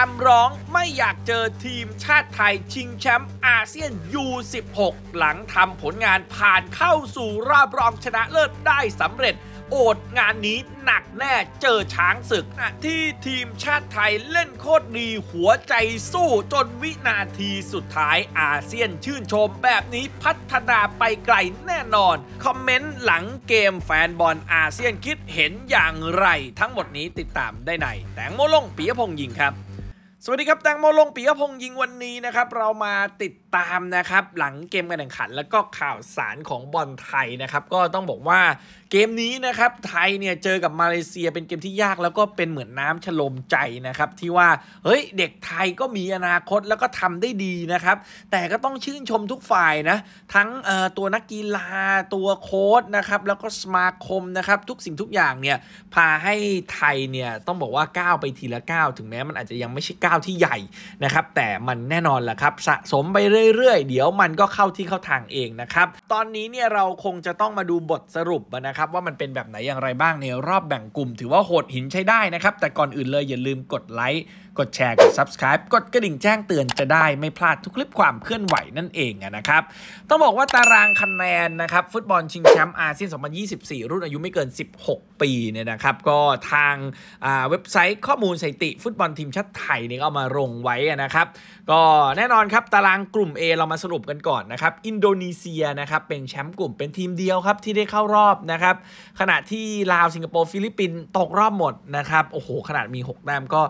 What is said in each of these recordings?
ามร้องไม่อยากเจอทีมชาติไทยชิงแชมป์อาเซียน U16 หลังทำผลงานผ่านเข้าสู่รอบรองชนะเลิศได้สำเร็จโอดงานนี้หนักแน่เจอช้างศึกที่ทีมชาติไทยเล่นโคตรดีหัวใจสู้จนวินาทีสุดท้ายอาเซียนชื่นชมแบบนี้พัฒนาไปไกลแน่นอน คอมเมนต์หลังเกมแฟนบอลอาเซียนคิดเห็นอย่างไรทั้งหมดนี้ติดตามได้ใน แตงโมลงปียพงษ์ยิงครับสวัสดีครับแตงโมลงปีกพงยิงวันนี้นะครับ เรามาติดตามนะครับ หลังเกมการแข่งขัน แล้วก็ข่าวสารของบอลไทยนะครับ ก็ต้องบอกว่าเกมนี้นะครับ ไทยเนี่ยเจอกับมาเลเซียเป็นเกมที่ยากแล้วก็เป็นเหมือนน้ำฉลมใจนะครับ ที่ว่า เฮ้ยเด็กไทยก็มีอนาคตแล้วก็ทำได้ดีนะครับ แต่ก็ต้องชื่นชมทุกฝ่าย นะทั้งตัวนักกีฬา ตัวโค้ดนะครับแล้วก็สมาคมนะครับทุกสิ่งทุกอย่างเนี่ยพาให้ไทยเนี่ยต้องบอกว่าก้าวไปทีละก้าวถึงแม้มันอาจจะยังไม่ใช่ก้าาที่ใหญ่ นะครับ แต่มันแน่นอนแหละครับ สะสมไปเรื่อย ๆ เดี๋ยวมันก็เข้าที่เข้าทางเอง นะครับ ตอนนี้ เนี่ย เราคงจะต้องมาดูบทสรุปนะครับ ว่ามันเป็นแบบไหน อย่างไร บ้าง ใน รอบแบ่งกลุ่ม ถือว่า โหดหินใช้ได้นะครับ แต่ก่อนอื่นเลยอย่าลืมกดไลค์กดแชร์ กด subscribe กดกระดิ่งแจ้งเตือนจะได้ไม่พลาดทุกคลิปความเคลื่อนไหวนั่นเองนะครับต้องบอกว่าตารางคะแนนนะครับ ฟุตบอลชิงแชมป์อาเซียน 2024 รุ่นอายุไม่เกิน 16 ปีเนี่ยนะครับก็ทางเว็บไซต์ข้อมูลสถิติฟุตบอลทีมชาติไทยนี่ก็มาลงไว้นะครับ ก็แน่นอนครับตารางกลุ่ม A เรามาสรุปกันก่อนนะครับอินโดนีเซียนะครับเป็นแชมป์กลุ่มเป็นทีมเดียวครับที่ได้เข้ารอบนะครับขณะที่ลาวสิงคโปร์ฟิลิปปินส์ตกรอบหมดนะครับโอ้โหขนาดมี6แต้มก็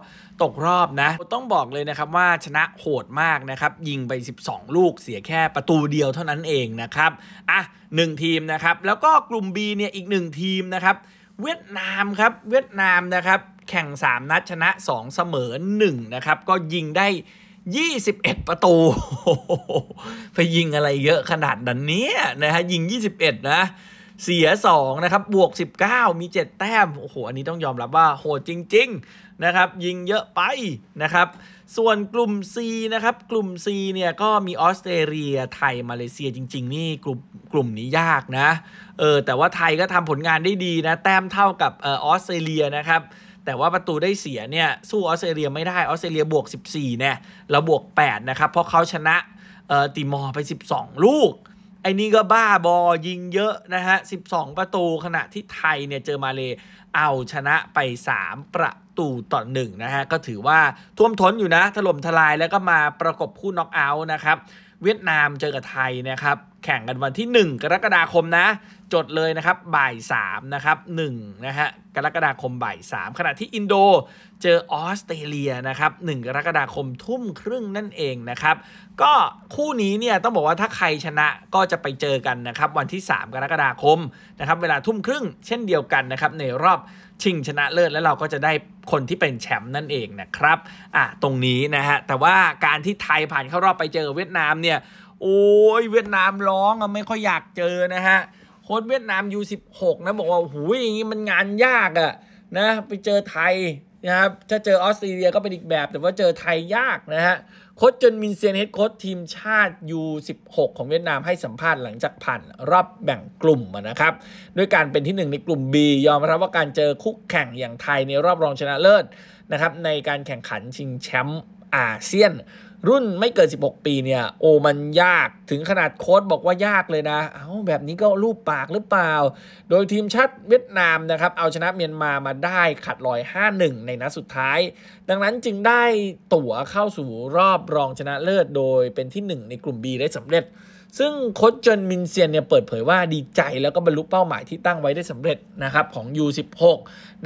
ตกรอบอบนะต้องบอกเลยนะครับว่าชนะโหดมากนะครับ ยิงไป 12 ลูกเสียแค่ประตูเดียวเท่านั้นเองนะครับ อ่ะหนึ่งทีมนะครับแล้วก็กลุ่ม B เนี่ยอีกหนึ่งทีมนะครับ เวียดนามครับเวียดนามนะครับแข่ง 3 นัดชนะ 2 เสมอ1นะครับ ก็ยิงได้ 21 ประตู ไปยิงอะไรเยอะขนาดนั้นเนี้ยนะฮะยิง 21 นะเสีย2นะครับบวก 19 มี 7 แต้มโอ้โหอันนี้ต้องยอมรับว่าโหดจริงๆนะครับยิงเยอะไปนะครับส่วนกลุ่ม C นะครับกลุ่ม C เนี่ยก็มีออสเตรเลียไทยมาเลเซียจริง ๆ นี่กลุ่มกลุ่มนี้ยากนะเออแต่ว่าไทยก็ทำผลงานได้ดีนะแต้มเท่ากับออสเตรเลียนะครับแต่ว่าประตูได้เสียเนี่ยสู้ออสเตรเลียไม่ได้ออสเตรเลียบวก 14เนี่ยเราบวก8นะครับเพราะเขาชนะติมอร์ไป 12 ลูกไอ้นี่ก็บ้าบอยิงเยอะ นะฮะ 12 ประตูขณะที่ไทยเนี่ย เจอมาเลเอาชนะไป 3 ประตูต่อ 1 นะฮะ ก็ถือว่าท่วมท้นอยู่นะถล่มทลายแล้วก็มาประกบคู่น็อกเอาท์นะครับเวียดนามเจอกับไทยนะครับแข่งกันวันที่ 1 กรกฎาคมนะ จดเลยนะครับบ่าย3นะครับ1นะฮะกรกฎาคม บ่าย 3 ขณะที่อินโดเจอออสเตรเลียนะครับ1กรกฎาคมทุ่มครึ่งนั่นเองนะครับก็คู่นี้เนี่ยต้องบอกว่าถ้าใครชนะก็จะไปเจอกันนะครับวันที่ 3 กรกฎาคมนะครับเวลาทุ่มครึ่งเช่นเดียวกันนะครับในรอบชิงชนะเลิศแล้วเราก็จะได้คนที่เป็นแชมป์นั่นเองนะครับ อ่ะตรงนี้นะฮะ แต่ว่าการที่ไทยผ่านเข้ารอบไปเจอเวียดนามเนี่ย โอ้ย เวียดนามร้องอะไม่ค่อยอยากเจอนะฮะโค้ชเวียดนามยูสิบหกนะบอกว่าหูยอย่างนี้มันงานยากอะนะไปเจอไทยนะครับถ้าเจอออสเตรเลียก็เป็นอีกแบบแต่ว่าเจอไทยยากนะฮะโค้ชจนมินเซียนเฮดโค้ชทีมชาติ U16 ของเวียดนามให้สัมภาษณ์หลังจากผ่านรอบแบ่งกลุ่มนะครับด้วยการเป็นที่1ในกลุ่ม B ยอมรับว่าการเจอคู่แข่งอย่างไทยในรอบรองชนะเลิศนะครับในการแข่งขันชิงแชมป์อาเซียนรุ่นไม่เกิน16 ปีเนี่ยโอ้มันยากถึงขนาดโค้ดบอกว่ายากเลยนะ เอาาแบบนี้ก็รูปปากหรือเปล่า โดยทีมชาติเวียดนามนะครับเอาชนะเมียนมามาได้ขัดลอย 5-1 ในนัดสุดท้าย ดังนั้นจึงได้ตั๋วเข้าสู่รอบรองชนะเลิศ โดยเป็นที่ 1 ในกลุ่ม B ได้สำเร็จซึ่งโค้ชเจนมินเซียนเนี่ยเปิดเผยว่าดีใจแล้วก็บรรลุเป้าหมายที่ตั้งไว้ได้สำเร็จนะครับของ U16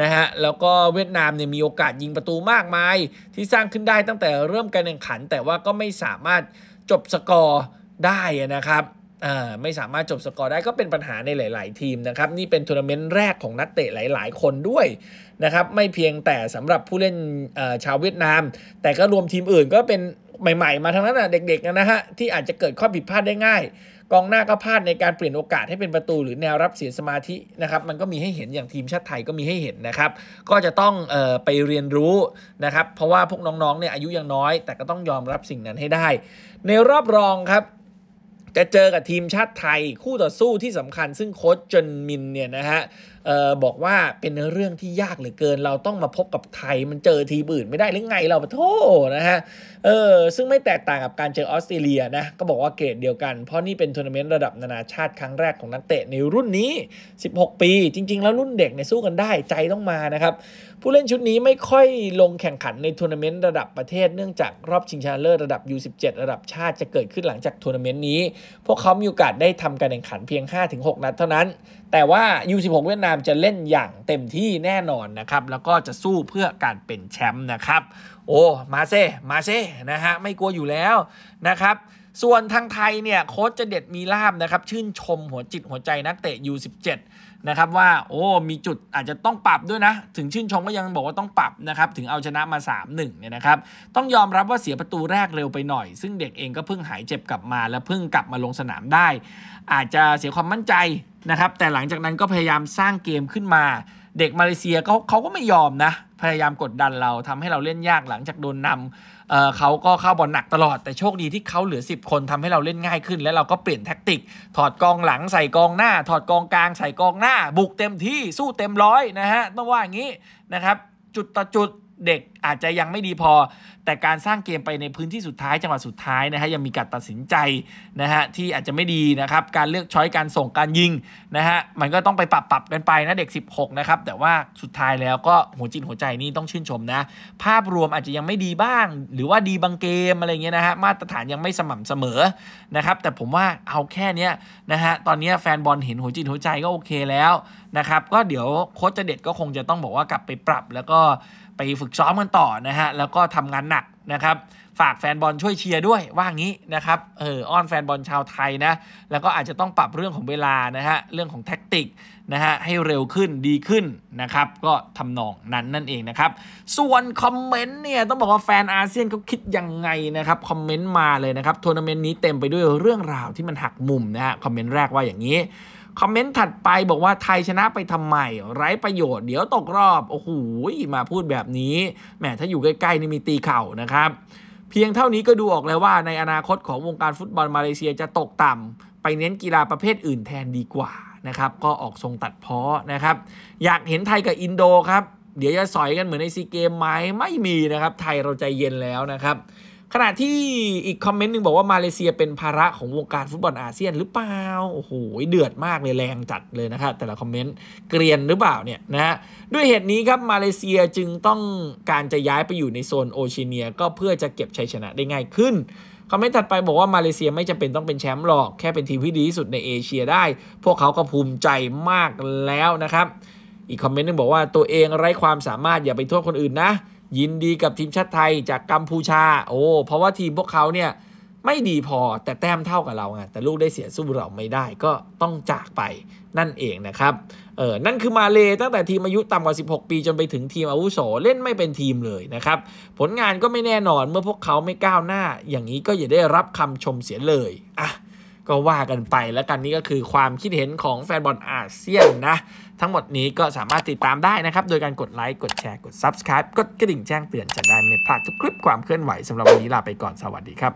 นะฮะแล้วก็เวียดนามเนี่ยมีโอกาสยิงประตูมากมาย ที่สร้างขึ้นได้ตั้งแต่เริ่มการแข่งขัน แต่ว่าก็ไม่สามารถจบสกอร์ได้นะครับไม่สามารถจบสกอร์ได้ก็เป็นปัญหาในหลาย ๆทีมนะครับ นี่เป็นทัวร์นาเมนต์แรกของนักเตะหลาย ๆ คนด้วยนะครับไม่เพียงแต่สำหรับผู้เล่นชาวเวียดนาม แต่ก็รวมทีมอื่นก็เป็นใหม่ๆมาทั้งนั้น่ะเด็กๆนะฮะที่อาจจะเกิดข้อผิดพลาดได้ง่าย กองหน้าก็พลาดในการเปลี่ยนโอกาสให้เป็นประตูหรือแนวรับเสียสมาธินะครับ มันก็มีให้เห็นอย่างทีมชาติไทยก็มีให้เห็นนะครับ ก็จะต้องออไปเรียนรู้นะครับ เพราะว่าพวกน้องๆเนี่ยอายุยังน้อย แต่ก็ต้องยอมรับสิ่งนั้นให้ได้ ในรอบรองครับจะเจอกับทีมชาติไทยคู่ต่อสู้ที่สำคัญ ซึ่งโค้ชจนมินเนี่ยนะฮะออบอกว่าเป็นเรื่องที่ยากเหลือเกิน เราต้องมาพบกับไทยมันเจอทีบื่นไม่ได้หรือไงเราโทษนะฮะเออซึ่งไม่แตกต่างกับการเจอออสเตรเลียนะ ก็บอกว่าเกรดเดียวกันเพราะนี่เป็นทัวร์นาเมนต์ระดับนานาชาติครั้งแรกของนักเตะในรุ่นนี้ 16 ปี จริง ๆ แล้วรุ่นเด็กเนี่ยสู้กันได้ใจต้องมานะครับผู้เล่นชุดนี้ไม่ค่อยลงแข่งขันในทัวร์นาเมนต์ระดับประเทศ เนื่องจากรอบชิงชนะเลิศระดับ U17 ระดับชาติจะเกิดขึ้นหลังจากทัวร์นาเมนต์นี้ พวกเขามีโอกาสได้ทำการแข่งขันเพียง 5-6นัดเท่านั้น แต่ว่า U16 เวียดนามจะเล่นอย่างเต็มที่แน่นอนนะครับแล้วก็จะสู้เพื่อการเป็นแชมป์นะครับโอ้ มาเซ่มาเซ่นะฮะไม่กลัวอยู่แล้วนะครับส่วนทางไทยเนี่ยโค้ชจะเด็ดมีลาบนะครับชื่นชมหัวจิตหัวใจ นักเตะ U17 นะครับว่าโอ้มีจุดอาจจะต้องปรับด้วยนะ ถึงชื่นชมก็ยังบอกว่าต้องปรับนะครับ ถึงเอาชนะมา 3-1 เนี่ยนะครับต้องยอมรับว่าเสียประตูแรกเร็วไปหน่อย ซึ่งเด็กเองก็เพิ่งหายเจ็บกลับมาและเพิ่งกลับมาลงสนามได้ อาจจะเสียความมั่นใจนะครับแต่หลังจากนั้นก็พยายามสร้างเกมขึ้นมาเด็กมาเลเซียเขาเขาก็ไม่ยอมนะ พยายามกดดันเราทำให้เราเล่นยากหลังจากโดนนำเเขาก็เข้าบอลหนักตลอดแต่โชคดีที่เขาเหลือ 10 คนทำให้เราเล่นง่ายขึ้น แล้วเราก็เปลี่ยนแท็กติก ถอดกองหลังใส่กองหน้า ถอดกองกลางใส่กองหน้า บุกเต็มที่สู้เต็มร้อยนะฮะต้องว่าอย่างนี้นะครับจุดต่อจุดเด็กอาจจะยังไม่ดีพอ แต่การสร้างเกมไปในพื้นที่สุดท้าย จังหวะสุดท้ายนะฮะ ยังมีการตัดสินใจนะฮะ ที่อาจจะไม่ดีนะครับ การเลือกช้อยการส่ง การยิงนะฮะ มันก็ต้องไปปรับปรับกันไปนะเด็ก 16 นะครับ แต่ว่าสุดท้ายแล้วก็หัวจิตหัวใจนี่ต้องชื่นชมนะ ภาพรวมอาจจะยังไม่ดีบ้าง หรือว่าดีบางเกมอะไรเงี้ยนะฮะ มาตรฐานยังไม่สม่ำเสมอนะครับ แต่ผมว่าเอาแค่นี้นะฮะ ตอนนี้แฟนบอลเห็นหัวจิตหัวใจก็โอเคแล้วนะครับ ก็เดี๋ยวโค้ชเด็ดก็คงจะต้องบอกว่ากลับไปปรับ แล้วก็ไปฝึกซ้อมกันต่อนะฮะแล้วก็ทำงานหนักนะครับฝากแฟนบอลช่วยเชียร์ด้วยว่างี้นะครับเอออ้อนแฟนบอลชาวไทยนะแล้วก็อาจจะต้องปรับเรื่องของเวลานะฮะเรื่องของแท็กติกนะฮะให้เร็วขึ้นดีขึ้นนะครับก็ทำนองนั้นนั่นเองนะครับส่วนคอมเมนต์เนี่ยต้องบอกว่าแฟนอาเซียนเขาคิดยังไงนะครับคอมเมนต์มาเลยนะครับทัวร์นาเมนต์นี้เต็มไปด้วยเรื่องราวที่มันหักมุมนะฮะคอมเมนต์แรกว่าอย่างนี้คอมเมนต์ถัดไปบอกว่าไทยชนะไปทำไมไร้ประโยชน์เดี๋ยวตกรอบ โอ้โห มาพูดแบบนี้แหมถ้าอยู่ใกล้ๆ นี่มีตีเข่านะครับ เพียงเท่านี้ก็ดูออกแล้วว่าในอนาคตของวงการฟุตบอลมาเลเซียจะตกต่ำไปเน้นกีฬาประเภทอื่นแทนดีกว่านะครับก็ออกทรงตัดพ้อนะครับ อยากเห็นไทยกับอินโดครับ เดี๋ยวจะสอยกันเหมือนในซีเกมไหมไม่มีนะครับไทยเราใจเย็นแล้วนะครับขณะที่อีกคอมเมนต์นึงบอกว่ามาเลเซียเป็นภาระของวงการฟุตบอลอาเซียน หรือเปล่าโอ้โหเดือดมากเลยแรงจัดเลยนะครับแต่ละคอมเมนต์เกรียนหรือเปล่าเนี่ยนะด้วยเหตุนี้ครับมาเลเซียจึงต้องการจะย้ายไปอยู่ในโซนโอเชียเนียก็เพื่อจะเก็บชัยชนะได้ง่ายขึ้นคอมเมนต์ถัดไปบอกว่ามาเลเซียไม่จำเป็นต้องเป็นแชมป์หรอกแค่เป็นทีมที่ดีที่สุดในเอเชียได้ พวกเขาก็ภูมิใจมากแล้วนะครับอีกคอมเมนต์นึงบอกว่าตัวเองไร้ความสามารถอย่าไปโทษคนอื่นนะยินดีกับทีมชาติไทยจากกัมพูชา โอ้เพราะว่าทีมพวกเขาเนี่ยไม่ดีพอแต่แต้มเท่ากับเราไงแต่ลูกได้เสียสู้เราไม่ได้ก็ต้องจากไปนั่นเองนะครับเออนั่นคือมาเลตั้งแต่ทีมอายุต่ำกว่า 16 ปีจนไปถึงทีมอาวุโสเล่นไม่เป็นทีมเลยนะครับ ผลงานก็ไม่แน่นอนเมื่อพวกเขาไม่ก้าวหน้า อย่างนี้ก็อย่าได้รับคำชมเสียเลยอ่ะก็ว่ากันไปแล้วกันนี้ก็คือความคิดเห็นของแฟนบอลอาเซียนนะ ทั้งหมดนี้ก็สามารถติดตามได้นะครับ โดยการกดไลค์กดแชร์กด Subscribe กดกระดิ่งแจ้งเตือนจะได้ไม่พลาดทุกคลิปความเคลื่อนไหวสำหรับวันนี้ลาไปก่อนสวัสดีครับ